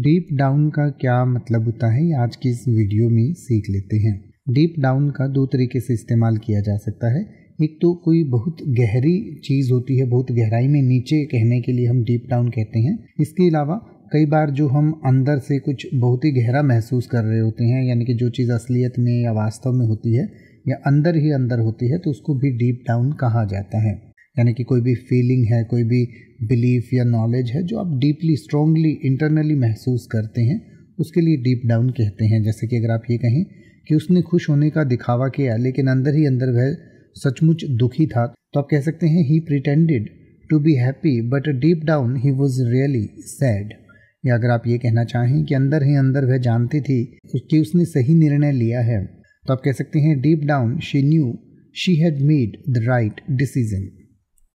deep down का क्या मतलब होता है आज की इस वीडियो में सीख लेते हैं डीप डाउन का दो तरीके से इस्तेमाल किया जा सकता है एक तो कोई बहुत गहरी चीज़ होती है बहुत गहराई में नीचे कहने के लिए हम डीप डाउन कहते हैं इसके अलावा कई बार जो हम अंदर से कुछ बहुत ही गहरा महसूस कर रहे होते हैं यानी कि जो चीज़ असलियत में या वास्तव में होती है या अंदर ही अंदर होती है तो उसको भी डीप डाउन कहा जाता है यानी कि कोई भी फीलिंग है कोई भी बिलीफ या नॉलेज है जो आप डीपली स्ट्रॉन्गली इंटरनली महसूस करते हैं उसके लिए डीप डाउन कहते हैं जैसे कि अगर आप ये कहें कि उसने खुश होने का दिखावा किया लेकिन अंदर ही अंदर वह सचमुच दुखी था तो आप कह सकते हैं he pretended to be happy but deep down he was really sad या अगर आप ये कहना चाहें कि अंदर ही अंदर वह जानती थी कि उसने सही निर्णय लिया है तो आप कह सकते हैं deep down she knew she had made the right decision